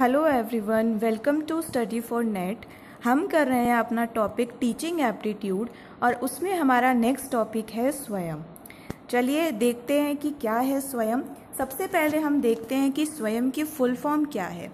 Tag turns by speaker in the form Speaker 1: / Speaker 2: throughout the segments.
Speaker 1: Hello everyone welcome to study for NET हम कर रहे हैं अपना टॉपिक टीचिंग एप्टीट्यूड और उसमें हमारा नेक्स्ट टॉपिक है स्वयं चलिए देखते हैं कि क्या है स्वयं सबसे पहले हम देखते हैं कि स्वयं की फुल फॉर्म क्या है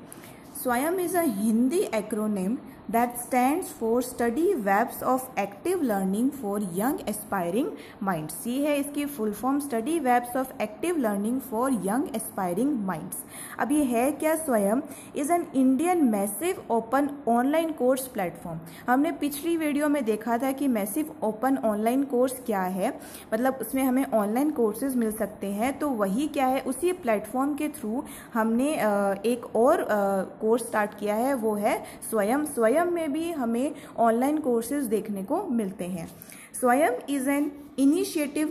Speaker 1: Swayam is a Hindi acronym that stand for study webs of active learning for young aspiring minds ये है इसकी full form study webs of active learning for young aspiring minds अब ये है क्या Swayam is an Indian massive open online course platform हमने पिछली video में देखा था कि मैसिव ओपन ऑनलाइन कोर्स क्या है मतलब उसमें हमें ऑनलाइन कोर्सेज मिल सकते हैं तो वही क्या है उसी प्लेटफॉर्म के थ्रू हमने एक और कोर्स स्टार्ट किया है वो है स्वयं स्वयं में भी हमें ऑनलाइन कोर्सेज देखने को मिलते हैं Swayam is an initiative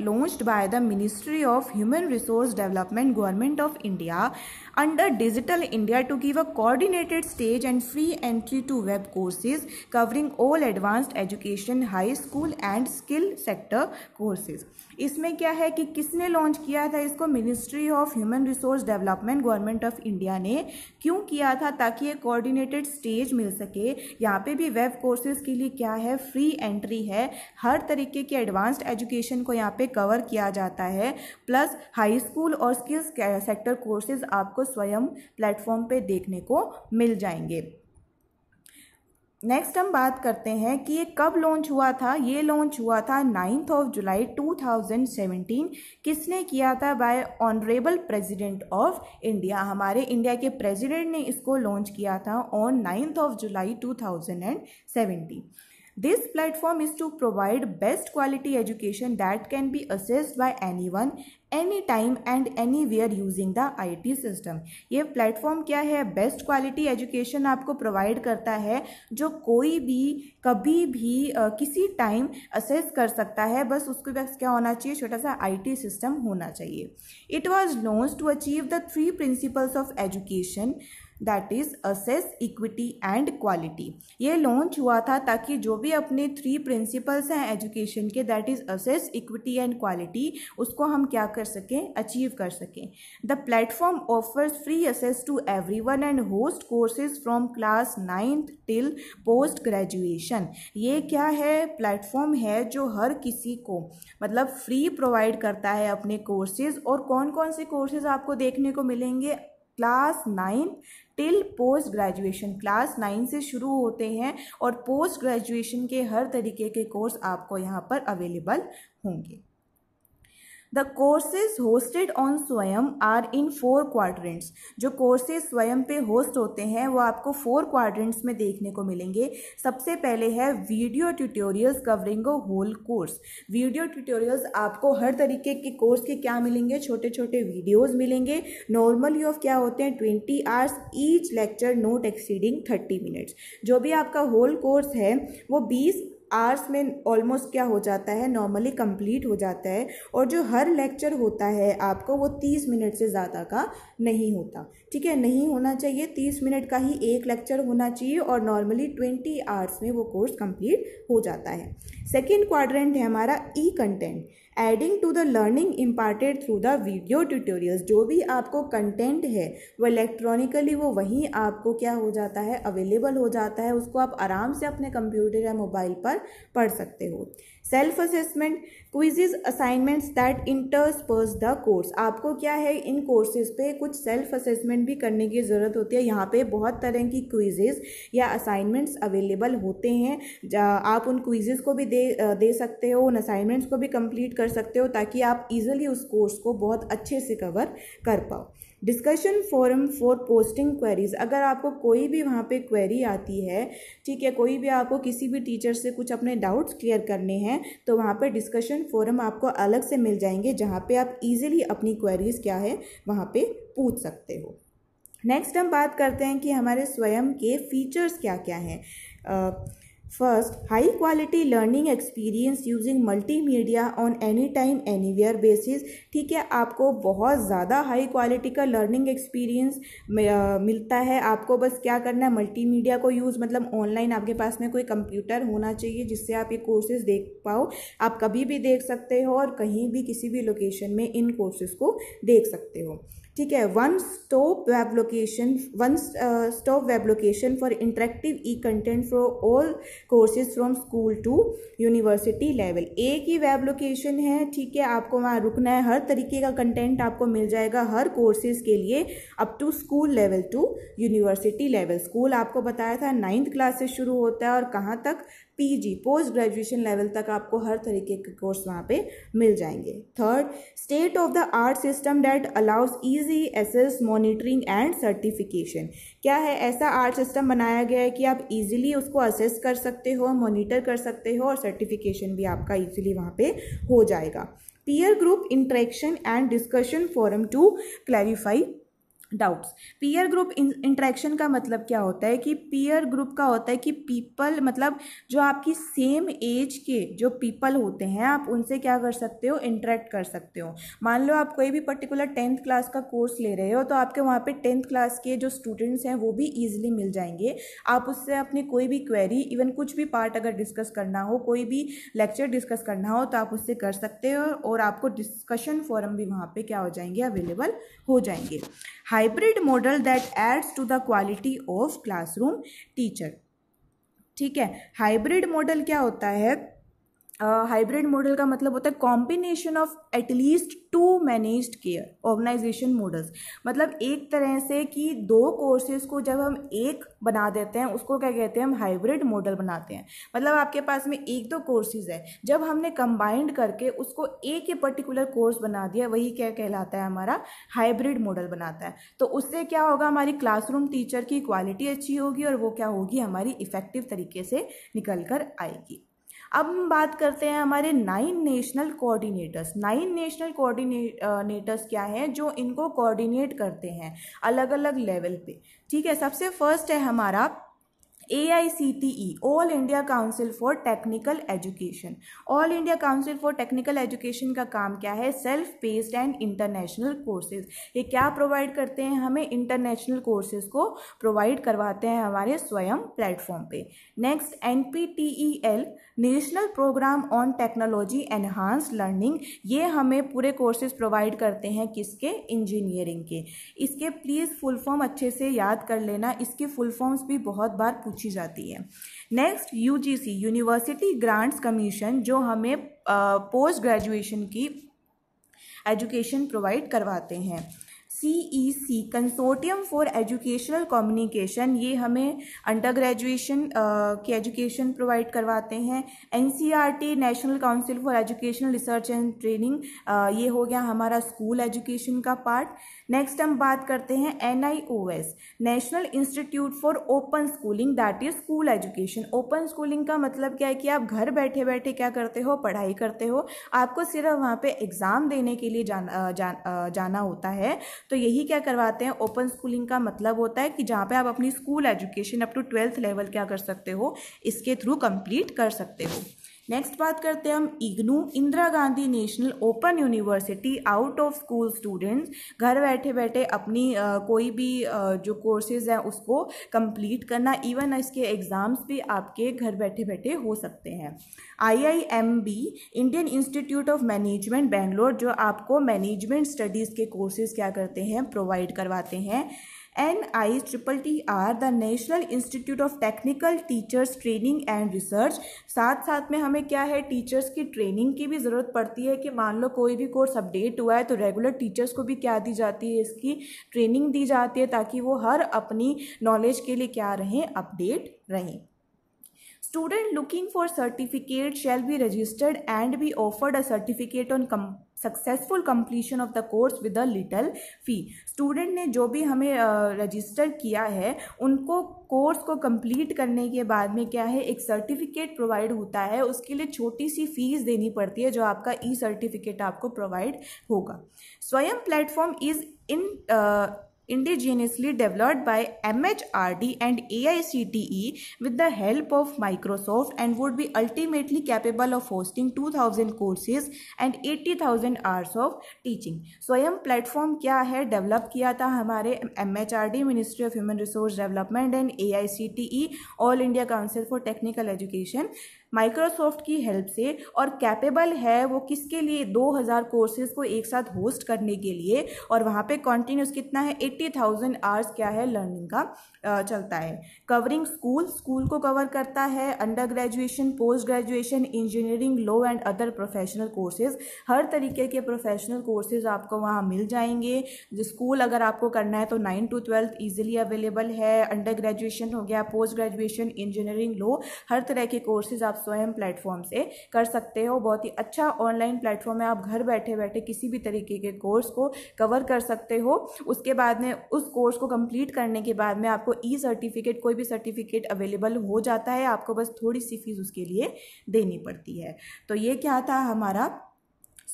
Speaker 1: launch by the ministry of human resource development government of India under digital India to give a coordinated stage and free entry to web courses covering all advanced education high school and skill sector courses इसमें क्या है कि किसने launch किया था इसको ministry of human resource development government of India ने क्यों किया था ताकि एक कोऑर्डिनेटेड स्टेज मिल सके यहाँ पे भी वेब कोर्सेज के लिए क्या है फ्री एंट्री है हर तरीके की एडवांस्ड एजुकेशन को यहाँ पे कवर किया जाता है प्लस हाई स्कूल और स्किल्स सेक्टर कोर्सेज आपको स्वयं प्लेटफॉर्म पे देखने को मिल जाएंगे नेक्स्ट हम बात करते हैं कि ये कब लॉन्च हुआ था ये लॉन्च हुआ था नाइन्थ ऑफ जुलाई 2017 किसने किया था by honourable president of India हमारे इंडिया के प्रेसिडेंट ने इसको लॉन्च किया था on ninth of July 2017 This platform is to provide best quality education that can be assessed by anyone, anytime and anywhere using the IT system. ये platform क्या है Best quality education आपको provide करता है जो कोई भी कभी भी आ, किसी time assess कर सकता है बस उसके पास क्या होना चाहिए छोटा सा IT system होना चाहिए It was launched to achieve the three principles of education. That is access equity and quality ये लॉन्च हुआ था ताकि जो भी अपने थ्री प्रिंसिपल्स हैं एजुकेशन के that is access equity and quality उसको हम क्या कर सकें अचीव कर सकें the platform offers free access to everyone and host courses from class ninth till post graduation ये क्या है प्लेटफॉर्म है जो हर किसी को मतलब फ्री प्रोवाइड करता है अपने कोर्सेज और कौन कौन से कोर्सेज आपको देखने को मिलेंगे class nine till post graduation class nine से शुरू होते हैं और पोस्ट ग्रेजुएशन के हर तरीके के कोर्स आपको यहाँ पर अवेलेबल होंगे the courses hosted on Swayam are in four quadrants जो कोर्सेज स्वयं पे होस्ट होते हैं वो आपको फोर क्वाड्रेंट्स में देखने को मिलेंगे सबसे पहले है video tutorials covering a whole course video tutorials आपको हर तरीके के कोर्स के क्या मिलेंगे छोटे छोटे वीडियोज़ मिलेंगे नॉर्मली ऑफ क्या होते हैं twenty hours each lecture not exceeding thirty minutes जो भी आपका होल कोर्स है वो बीस आर्स में ऑलमोस्ट क्या हो जाता है नॉर्मली कंप्लीट हो जाता है और जो हर लेक्चर होता है आपको वो तीस मिनट से ज़्यादा का नहीं होता ठीक है नहीं होना चाहिए तीस मिनट का ही एक लेक्चर होना चाहिए और नॉर्मली ट्वेंटी आर्स में वो कोर्स कंप्लीट हो जाता है सेकेंड क्वाड्रेंट है हमारा e content adding to the learning imparted through the video tutorials जो भी आपको कंटेंट है वो इलेक्ट्रॉनिकली वो वहीं आपको क्या हो जाता है अवेलेबल हो जाता है उसको आप आराम से अपने कंप्यूटर या मोबाइल पर पढ़ सकते हो self assessment quizzes assignments that intersperse the course आपको क्या है इन कोर्सेज पे कुछ सेल्फ असेसमेंट भी करने की ज़रूरत होती है यहाँ पे बहुत तरह की क्विजेज या असाइनमेंट्स अवेलेबल होते हैं आप उन क्विजेज को भी दे दे सकते हो उन असाइनमेंट्स को भी कंप्लीट कर सकते हो ताकि आप इजिली उस कोर्स को बहुत अच्छे से कवर कर पाओ discussion forum for posting queries अगर आपको कोई भी वहाँ पे क्वेरी आती है ठीक है कोई भी आपको किसी भी टीचर से कुछ अपने डाउट्स क्लियर करने हैं तो वहाँ पे डिस्कशन फोरम आपको अलग से मिल जाएंगे जहाँ पे आप इजीली अपनी क्वेरीज़ क्या है वहाँ पे पूछ सकते हो नेक्स्ट हम बात करते हैं कि हमारे स्वयं के फीचर्स क्या क्या हैं First, high quality learning experience using multimedia on any time anywhere basis ठीक है आपको बहुत ज़्यादा high quality का learning experience मिलता है आपको बस क्या करना है multimedia को यूज़ मतलब ऑनलाइन आपके पास में कोई कंप्यूटर होना चाहिए जिससे आप ये कोर्सेज देख पाओ आप कभी भी देख सकते हो और कहीं भी किसी भी लोकेशन में इन कोर्सेज को देख सकते हो ठीक है one stop web location one stop web location for interactive e content for all courses from school to university level एक ही वेब लोकेशन है ठीक है आपको वहाँ रुकना है हर तरीके का कंटेंट आपको मिल जाएगा हर कोर्सेज के लिए up to school level to university level school आपको बताया था नाइन्थ क्लास से शुरू होता है और कहाँ तक पीजी पोस्ट ग्रेजुएशन लेवल तक आपको हर तरीके के कोर्स वहाँ पे मिल जाएंगे third state of the art system that allows easy access monitoring and certification क्या है ऐसा आर्ट सिस्टम बनाया गया है कि आप इजीली उसको असेस कर सकते हो मॉनिटर कर सकते हो और सर्टिफिकेशन भी आपका ईजिली वहाँ पर हो जाएगा peer group interaction and discussion forum to clarify doubts peer group interaction का मतलब क्या होता है कि पीयर ग्रुप का होता है कि पीपल मतलब जो आपकी सेम एज के जो पीपल होते हैं आप उनसे क्या कर सकते हो इंटरेक्ट कर सकते हो मान लो आप कोई भी पर्टिकुलर टेंथ क्लास का कोर्स ले रहे हो तो आपके वहाँ पे टेंथ क्लास के जो स्टूडेंट्स हैं वो भी ईजिली मिल जाएंगे आप उससे अपनी कोई भी क्वेरी इवन कुछ भी पार्ट अगर डिस्कस करना हो कोई भी लेक्चर डिस्कस करना हो तो आप उससे कर सकते हो और आपको डिस्कशन फॉरम भी वहाँ पर क्या हो जाएंगे अवेलेबल हो जाएंगे hybrid model that adds to the quality of classroom teacher ठीक है हाइब्रिड मॉडल क्या होता है हाइब्रिड मॉडल का मतलब होता है combination of at least two managed care organization models मतलब एक तरह से कि दो कोर्सेज को जब हम एक बना देते हैं उसको क्या कहते हैं हम हाइब्रिड मॉडल बनाते हैं मतलब आपके पास में एक दो कोर्सेज है जब हमने कंबाइंड करके उसको एक ही पर्टिकुलर कोर्स बना दिया वही क्या कहलाता है हमारा हाइब्रिड मॉडल बनाता है तो उससे क्या होगा हमारी क्लासरूम टीचर की क्वालिटी अच्छी होगी और वो क्या होगी हमारी इफेक्टिव तरीके से निकल कर आएगी अब हम बात करते हैं हमारे nine national coordinators nine national coordinators क्या हैं जो इनको कोऑर्डिनेट करते हैं अलग अलग लेवल पे ठीक है सबसे फर्स्ट है हमारा A I C T E all India council for technical education all India council for technical education का काम क्या है self paced and international courses ये क्या प्रोवाइड करते हैं हमें इंटरनेशनल कोर्सेज को प्रोवाइड करवाते हैं हमारे स्वयं प्लेटफॉर्म पे next N P T E L national programme on technology enhanced learning ये हमें पूरे कोर्सेज प्रोवाइड करते हैं किसके इंजीनियरिंग के इसके प्लीज़ फुल फॉर्म अच्छे से याद कर लेना इसके फुल फॉर्म्स भी बहुत बार पूछ पूछी जाती है next UGC university grants commission जो हमें पोस्ट ग्रेजुएशन की एजुकेशन प्रोवाइड करवाते हैं C E C consortium for educational communication ये हमें अंडर ग्रेजुएशन की एजुकेशन प्रोवाइड करवाते हैं N C R T national council for educational research and training ये हो गया हमारा स्कूल एजुकेशन का पार्ट नेक्स्ट हम बात करते हैं N I O S national institute for open schooling that is school education open schooling का मतलब क्या है कि आप घर बैठे बैठे क्या करते हो पढ़ाई करते हो आपको सिर्फ वहाँ पर एग्ज़ाम देने के लिए जाना जान, जाना होता है तो यही क्या करवाते हैं ओपन स्कूलिंग का मतलब होता है कि जहाँ पे आप अपनी school education up to twelfth level क्या कर सकते हो इसके थ्रू कंप्लीट कर सकते हो नेक्स्ट बात करते हैं हम IGNOU Indira Gandhi national open university out of school students घर बैठे बैठे अपनी आ, कोई भी आ, जो कोर्सेज हैं उसको कंप्लीट करना इवन इसके एग्ज़ाम्स भी आपके घर बैठे बैठे हो सकते हैं IIMB Indian institute of management Bangalore जो आपको मैनेजमेंट स्टडीज़ के कोर्सेज क्या करते हैं प्रोवाइड करवाते हैं N I triple T R the national institute of technical teachers training and research साथ साथ में हमें क्या है टीचर्स की ट्रेनिंग की भी ज़रूरत पड़ती है कि मान लो कोई भी कोर्स अपडेट हुआ है तो रेगुलर टीचर्स को भी क्या दी जाती है इसकी ट्रेनिंग दी जाती है ताकि वो हर अपनी नॉलेज के लिए क्या रहें अपडेट रहें student looking for certificate shall be registered and be offered a certificate on come successful completion of the course with a little fee student ने जो भी हमें रजिस्टर किया है उनको कोर्स को कंप्लीट करने के बाद में क्या है एक सर्टिफिकेट प्रोवाइड होता है उसके लिए छोटी सी फीस देनी पड़ती है जो आपका ई सर्टिफिकेट आपको प्रोवाइड होगा Swayam platform is in indigenously developed by MHRD and AICTE with the help of Microsoft and would be ultimately capable of hosting 2000 courses and 80,000 hours of teaching. स्वयं so, platform kya hai develop kiya tha hamare MHRD Ministry of Human Resource Development and AICTE All India Council for Technical Education Microsoft की help से और capable है वो किसके लिए 2000 courses को एक साथ होस्ट करने के लिए और वहाँ पे कॉन्टीन्यूस कितना है 80,000 आवर्स क्या है लर्निंग का चलता है कवरिंग स्कूल स्कूल को कवर करता है under graduation post graduation engineering law and other professional courses हर तरीके के प्रोफेशनल कोर्सेज आपको वहाँ मिल जाएंगे स्कूल अगर आपको करना है तो nine to twelfth easily available है अंडर ग्रेजुएशन हो गया पोस्ट ग्रेजुएशन इंजीनियरिंग लो हर तरह के कोर्सेज आप स्वयं प्लेटफॉर्म से कर सकते हो बहुत ही अच्छा ऑनलाइन प्लेटफॉर्म है आप घर बैठे बैठे किसी भी तरीके के कोर्स को कवर कर सकते हो उसके बाद में उस कोर्स को कंप्लीट करने के बाद में आपको ई सर्टिफिकेट कोई भी सर्टिफिकेट अवेलेबल हो जाता है आपको बस थोड़ी सी फीस उसके लिए देनी पड़ती है तो ये क्या था हमारा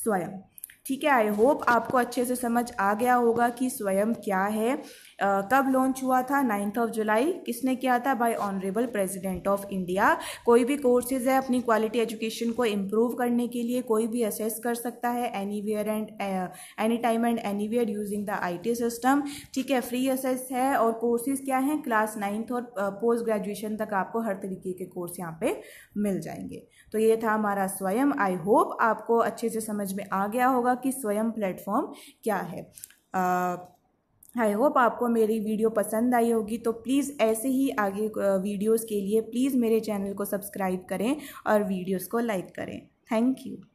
Speaker 1: स्वयं ठीक है आई होप आपको अच्छे से समझ आ गया होगा कि स्वयं क्या है आ, कब लॉन्च हुआ था नाइन्थ ऑफ जुलाई किसने किया था by honourable president of India कोई भी कोर्सेज है अपनी क्वालिटी एजुकेशन को इम्प्रूव करने के लिए कोई भी असेस कर सकता है anywhere and any time and anywhere using the I T system ठीक है फ्री असेस है और कोर्सेज क्या हैं क्लास नाइन्थ और पोस्ट ग्रेजुएशन तक आपको हर तरीके के कोर्स यहाँ पे मिल जाएंगे तो ये था हमारा स्वयं आई होप आपको अच्छे से समझ में आ गया होगा कि स्वयं प्लेटफॉर्म क्या है आ, आई होप आपको मेरी वीडियो पसंद आई होगी तो प्लीज़ ऐसे ही आगे वीडियोस के लिए प्लीज़ मेरे चैनल को सब्सक्राइब करें और वीडियोस को लाइक करें थैंक यू